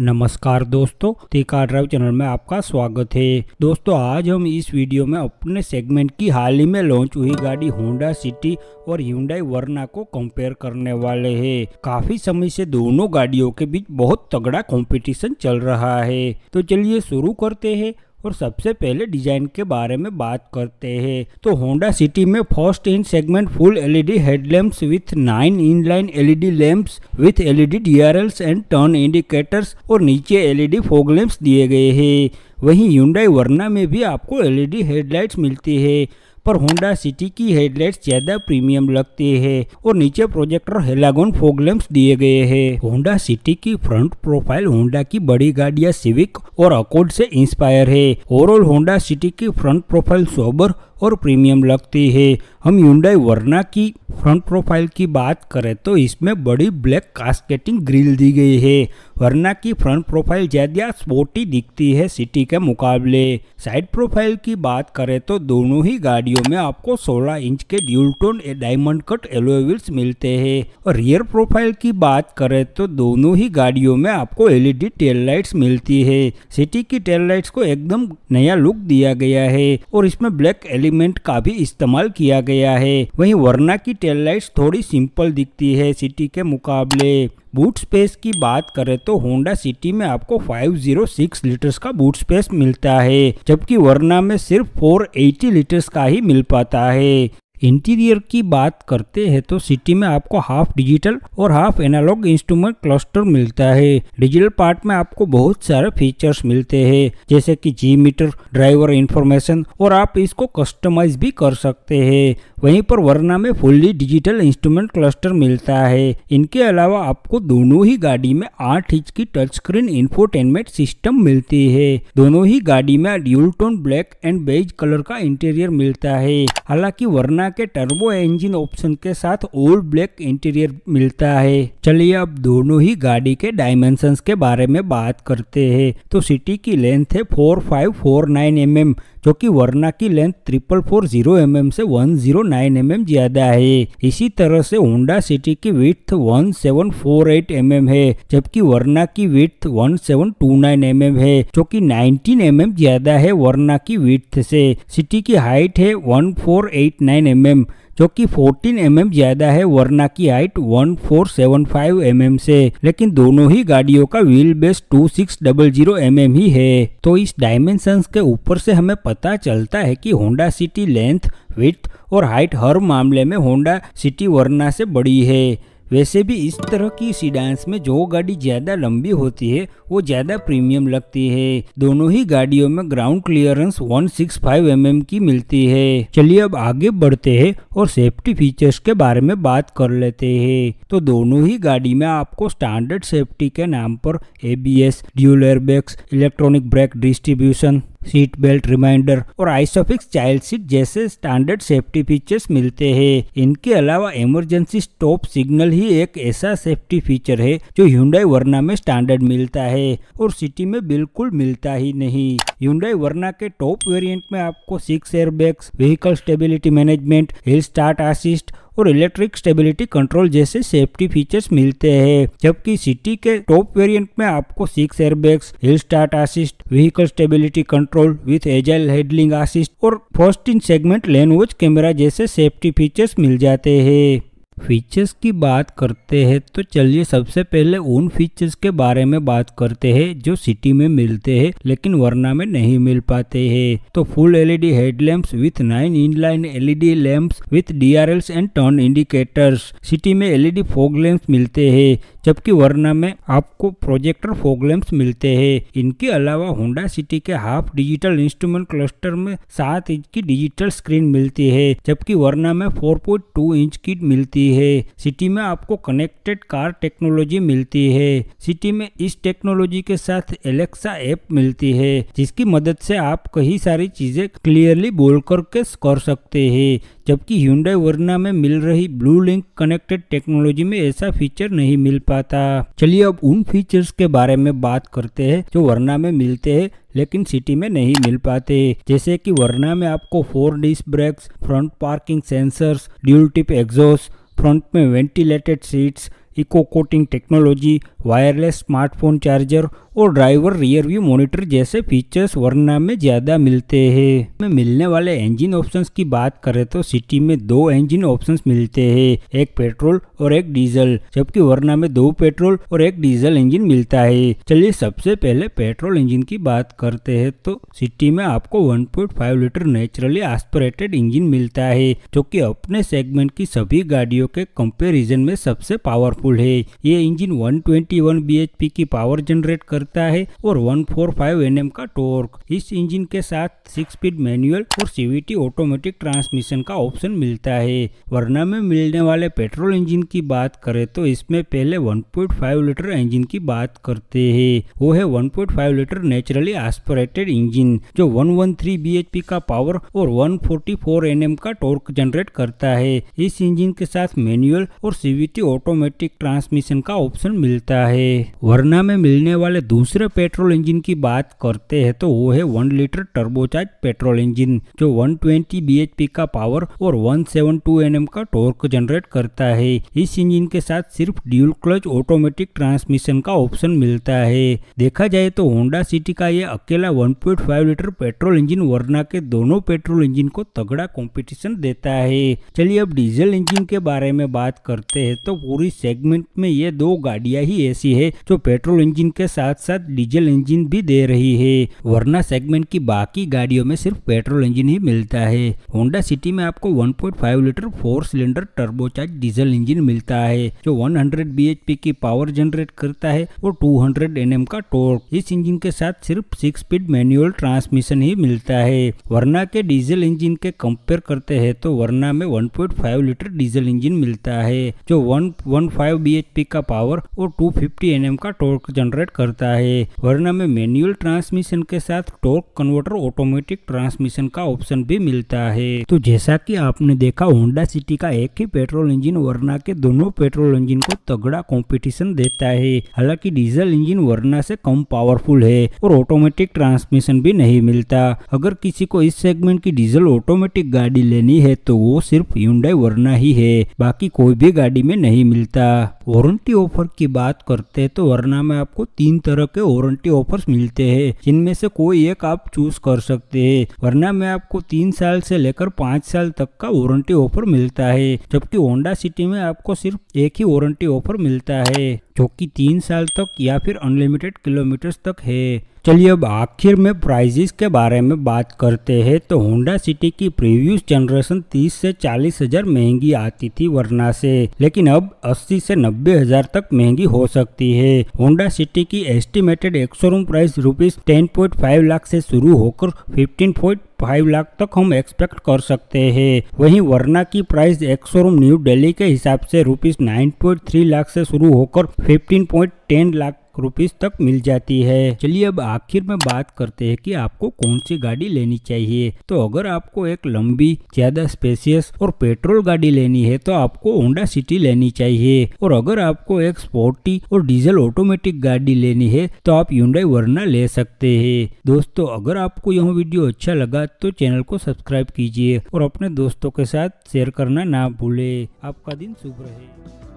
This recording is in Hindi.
नमस्कार दोस्तों तिकार ड्राइव चैनल में आपका स्वागत है दोस्तों आज हम इस वीडियो में अपने सेगमेंट की हाल ही में लॉन्च हुई गाड़ी होंडा सिटी और हिंडाई वर्ना को कंपेयर करने वाले हैं काफी समय से दोनों गाड़ियों के बीच बहुत तगड़ा कंपटीशन चल रहा है तो चलिए शुरू करते हैं और सबसे पहले डिजाइन के बारे में बात करते हैं तो होंडा सिटी में first in segment full LED headlamps with nine inline LED lamp with LED DRLs and turn indicators और नीचे एलईडी फोग लैम्प दिए गए हैं वहीं यूंडाई वर्ना में भी आपको एलईडी हेडलाइट्स e मिलती है पर होंडा सिटी की हेडलाइट ज्यादा प्रीमियम लगती है और नीचे प्रोजेक्टर हेलागोन फोग दिए गए है होंडा सिटी की फ्रंट प्रोफाइल होंडा की बड़ी गाड़िया सिविक और अकोड से इंस्पायर है ओवरऑल होंडा सिटी की फ्रंट प्रोफाइल सोबर और प्रीमियम लगती है हम युंडाई वर्ना की फ्रंट प्रोफाइल की बात करें तो इसमें बड़ी ब्लैक कास्केटिंग ग्रिल दी गई है वर्ना की फ्रंट प्रोफाइल ज़्यादा स्पोर्टी दिखती है सिटी के मुकाबले साइड प्रोफाइल की बात करें तो दोनों ही गाड़ियों वीडियो में आपको 16 इंच के dual tone diamond cut alloy wheels मिलते हैं और रियर प्रोफाइल की बात करें तो दोनों ही गाड़ियों में आपको एलईडी टेल लाइट्स मिलती है सिटी की टेल लाइट्स को एकदम नया लुक दिया गया है और इसमें ब्लैक एलिमेंट का भी इस्तेमाल किया गया है वही वर्ना की टेल लाइट थोड़ी सिंपल दिखती है सिटी के मुकाबले बूट स्पेस की बात करें तो होंडा सिटी में आपको 506 लीटर्स का बूट स्पेस मिलता है जबकि वरना में सिर्फ 480 लीटर्स का ही मिल पाता है इंटीरियर की बात करते हैं तो सिटी में आपको हाफ डिजिटल और हाफ एनालॉग इंस्ट्रूमेंट क्लस्टर मिलता है डिजिटल पार्ट में आपको बहुत सारे फीचर्स मिलते हैं जैसे कि जी मीटर ड्राइवर इंफॉर्मेशन और आप इसको कस्टमाइज भी कर सकते हैं वहीं पर वरना में फुल्ली डिजिटल इंस्ट्रूमेंट क्लस्टर मिलता है इनके अलावा आपको दोनों ही गाड़ी में आठ इंच की टच स्क्रीन इन्फोटेनमेंट सिस्टम मिलती है दोनों ही गाड़ी में dual tone black and beige colour का इंटीरियर मिलता है हालांकि वरना के टर्बो इंजिन ऑप्शन के साथ ओल्ड ब्लैक इंटीरियर मिलता है चलिए अब दोनों ही गाड़ी के डायमेंशन के बारे में बात करते हैं तो सिटी की लेंथ है four five four nine M M जो कि वर्ना की length triple four zero M M से one zero nine M M ज्यादा है इसी तरह से होंडा सिटी की width one seven four eight M M है जबकि वर्ना की width one seven two nine M M है जो कि नाइनटीन एम एम ज्यादा है वर्ना की विथ से सिटी की हाइट है one four eight nine M M जो कि 14 एम mm ज्यादा है वरना की हाइट 1475 mm से लेकिन दोनों ही गाड़ियों का व्हील बेस 2600 mm ही है तो इस डायमेंशन के ऊपर से हमें पता चलता है कि होंडा सिटी लेंथ विथ और हाइट हर मामले में होंडा सिटी वरना से बड़ी है वैसे भी इस तरह की सीडांस में जो गाड़ी ज़्यादा लंबी होती है वो ज़्यादा प्रीमियम लगती है दोनों ही गाड़ियों में ग्राउंड क्लियरेंस 165 सिक्स mm की मिलती है चलिए अब आगे बढ़ते हैं और सेफ्टी फीचर्स के बारे में बात कर लेते हैं तो दोनों ही गाड़ी में आपको स्टैंडर्ड सेफ्टी के नाम पर ABS dual airbags electronic brake distribution seat belt reminder और आइसोफिक्स चाइल्ड सीट जैसे स्टैंडर्ड सेफ्टी फीचर्स मिलते हैं इनके अलावा इमरजेंसी स्टॉप सिग्नल ही एक ऐसा सेफ्टी फीचर है जो ह्यूंडई वर्ना में स्टैंडर्ड मिलता है और सिटी में बिल्कुल मिलता ही नहीं ह्यूंडई वर्ना के टॉप वेरिएंट में आपको six airbags vehicle stability management hill start assist और इलेक्ट्रिक स्टेबिलिटी कंट्रोल जैसे सेफ्टी फीचर्स मिलते हैं जबकि सिटी के टॉप वेरिएंट में आपको six airbags hill start assist vehicle stability control with agile handling assist और इन सेगमेंट लैंग्वेज कैमरा जैसे सेफ्टी फीचर्स मिल जाते हैं फीचर्स की बात करते हैं तो चलिए सबसे पहले उन फीचर्स के बारे में बात करते हैं जो सिटी में मिलते हैं लेकिन वरना में नहीं मिल पाते हैं तो full LED headlamps with nine inline LED lamps with DRLs and turn indicators City में एलईडी फोग लैंप्स मिलते हैं जबकि वरना में आपको प्रोजेक्टर फोग लैंप्स मिलते हैं इनके अलावा होंडा सिटी के हाफ डिजिटल इंस्ट्रूमेंट क्लस्टर में सात इंच की डिजिटल स्क्रीन मिलती है जबकि वरना में फोर इंच की मिलती है मिलती है सिटी में आपको कनेक्टेड कार टेक्नोलॉजी मिलती है सिटी में इस टेक्नोलॉजी के साथ एलेक्सा ऐप मिलती है जिसकी मदद से आप कई सारी चीजें क्लियरली बोल करके कर सकते हैं जबकि ह्यूंडई वर्ना में मिल रही ब्लू लिंक कनेक्टेड टेक्नोलॉजी में ऐसा फीचर नहीं मिल पाता चलिए अब उन फीचर्स के बारे में बात करते हैं जो वर्ना में मिलते हैं लेकिन सिटी में नहीं मिल पाते जैसे कि वर्ना में आपको four disc brakes front parking sensors dual tip exhaust front में ventilated seats eco coating technology wireless smartphone charger और ड्राइवर रियर व्यू मॉनिटर जैसे फीचर्स वर्ना में ज़्यादा मिलते हैं में मिलने वाले इंजन ऑप्शंस की बात करें तो सिटी में दो इंजन ऑप्शंस मिलते हैं एक पेट्रोल और एक डीजल जबकि वर्ना में दो पेट्रोल और एक डीजल इंजन मिलता है चलिए सबसे पहले पेट्रोल इंजन की बात करते हैं तो सिटी में आपको one litre naturally aspirated engine मिलता है जो की अपने सेगमेंट की सभी गाड़ियों के कंपेरिजन में सबसे पावरफुल है ये इंजिन वन ट्वेंटी की पावर जनरेट कर करता है और 145 एनएम का टोर्क इस इंजन के साथ सिक्स स्पीड मैनुअल और सीवीटी ऑटोमेटिक ट्रांसमिशन का ऑप्शन मिलता है वरना में मिलने वाले पेट्रोल इंजन की बात करें तो इसमें पहले 1.5 लीटर इंजन की बात करते हैं वो है 1.5 लीटर नेचुरली एस्पिरेटेड इंजन जो 113 वन का पावर और 144 फोर्टी का टोर्क जनरेट करता है इस इंजिन के साथ मैनुअल और सीवीटी ऑटोमेटिक ट्रांसमिशन का ऑप्शन मिलता है वरना में मिलने वाले दूसरे पेट्रोल इंजन की बात करते हैं तो वो है one litre turbocharge petrol engine जो 120 ट्वेंटी का पावर और 172 nm का टॉर्क जनरेट करता है इस इंजन के साथ सिर्फ ड्यूल क्लच ऑटोमेटिक ट्रांसमिशन का ऑप्शन मिलता है देखा जाए तो होंडा सिटी का ये अकेला 1.5 लीटर पेट्रोल इंजन वरना के दोनों पेट्रोल इंजन को तगड़ा कंपटीशन देता है चलिए अब डीजल इंजन के बारे में बात करते हैं तो पूरी सेगमेंट में ये दो गाड़ियां ही ऐसी है जो पेट्रोल इंजन के साथ साथ डीजल इंजन भी दे रही है वरना सेगमेंट की बाकी गाड़ियों में सिर्फ पेट्रोल इंजन ही मिलता है होंडा सिटी में आपको 1.5 litre four cylinder turbocharge diesel engine मिलता है जो 100 bhp की पावर जनरेट करता है और 200 nm का टोर्क इस इंजन के साथ सिर्फ सिक्स स्पीड मैनुअल ट्रांसमिशन ही मिलता है वरना के डीजल इंजिन के कंपेयर करते हैं तो वरना में वन लीटर डीजल इंजिन मिलता है जो वन bhp का पावर और टू फिफ्टी का टोर्क जनरेट करता है है वरना में मैनुअल ट्रांसमिशन के साथ टॉर्क कन्वर्टर ऑटोमेटिक ट्रांसमिशन का ऑप्शन भी मिलता है तो जैसा कि आपने देखा होंडा सिटी का एक ही पेट्रोल इंजिन वरना के दोनों पेट्रोल इंजिन को तगड़ा कॉम्पिटिशन देता है हालांकि डीजल इंजिन वरना से कम पावरफुल है और ऑटोमेटिक ट्रांसमिशन भी नहीं मिलता अगर किसी को इस सेगमेंट की डीजल ऑटोमेटिक गाड़ी लेनी है तो वो सिर्फ यूंडाई वरना ही है बाकी कोई भी गाड़ी में नहीं मिलता वारंटी ऑफर की बात करते हैं तो वरना में आपको तीन तरह तरह के वारंटी ऑफर्स मिलते हैं जिनमें से कोई एक आप चूज कर सकते हैं वरना में आपको तीन साल से लेकर पाँच साल तक का वारंटी ऑफर मिलता है जबकि होंडा सिटी में आपको सिर्फ एक ही वारंटी ऑफर मिलता है जो कि तीन साल तक या फिर अनलिमिटेड किलोमीटर्स तक है चलिए अब आखिर में प्राइजेस के बारे में बात करते हैं तो होंडा सिटी की प्रीवियस जनरेशन 30 से चालीस हजार महंगी आती थी वरना से लेकिन अब 80 से नब्बे हजार तक महंगी हो सकती है होंडा सिटी की estimated ex showroom price rupees ten point five lakh से शुरू होकर फिफ्टीन फाइव लाख तक हम एक्सपेक्ट कर सकते हैं वहीं वरना की प्राइस एक शोरूम न्यू दिल्ली के हिसाब से rupees nine point three lakh से शुरू होकर fifteen point ten lakh rupees तक मिल जाती है चलिए अब आखिर में बात करते हैं कि आपको कौन सी गाड़ी लेनी चाहिए तो अगर आपको एक लंबी ज्यादा स्पेसियस और पेट्रोल गाड़ी लेनी है तो आपको होंडा सिटी लेनी चाहिए और अगर आपको एक स्पोर्टी और डीजल ऑटोमेटिक गाड़ी लेनी है तो आप यूडाई वर्ना ले सकते है दोस्तों अगर आपको यह वीडियो अच्छा लगा तो चैनल को सब्सक्राइब कीजिए और अपने दोस्तों के साथ शेयर करना ना भूले आपका दिन शुभ रहे